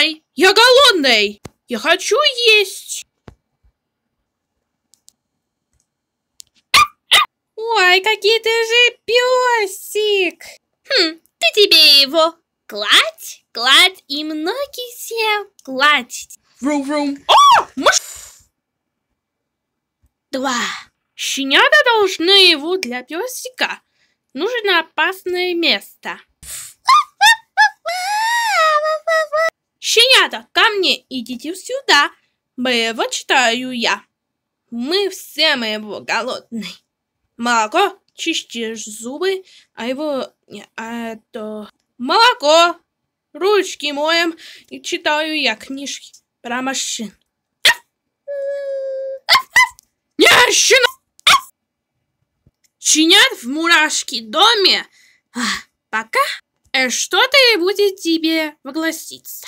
Давай, я голодный. Я хочу есть. Ой, какие ты же песик. Хм, ты тебе его кладь, кладь и многие все кладь. Врум-врум. О, маш... Два. Щенята должны его для песика. Нужно опасное место. ребята, ко мне идите сюда, Бева читаю я. Мы все моего голодные. Молоко, чистишь зубы, а его... Не, а то... Молоко, ручки моем, и читаю я книжки про машин. Нещено! Чинят в мурашке доме. А, пока. Э, что-то будет тебе вогласиться.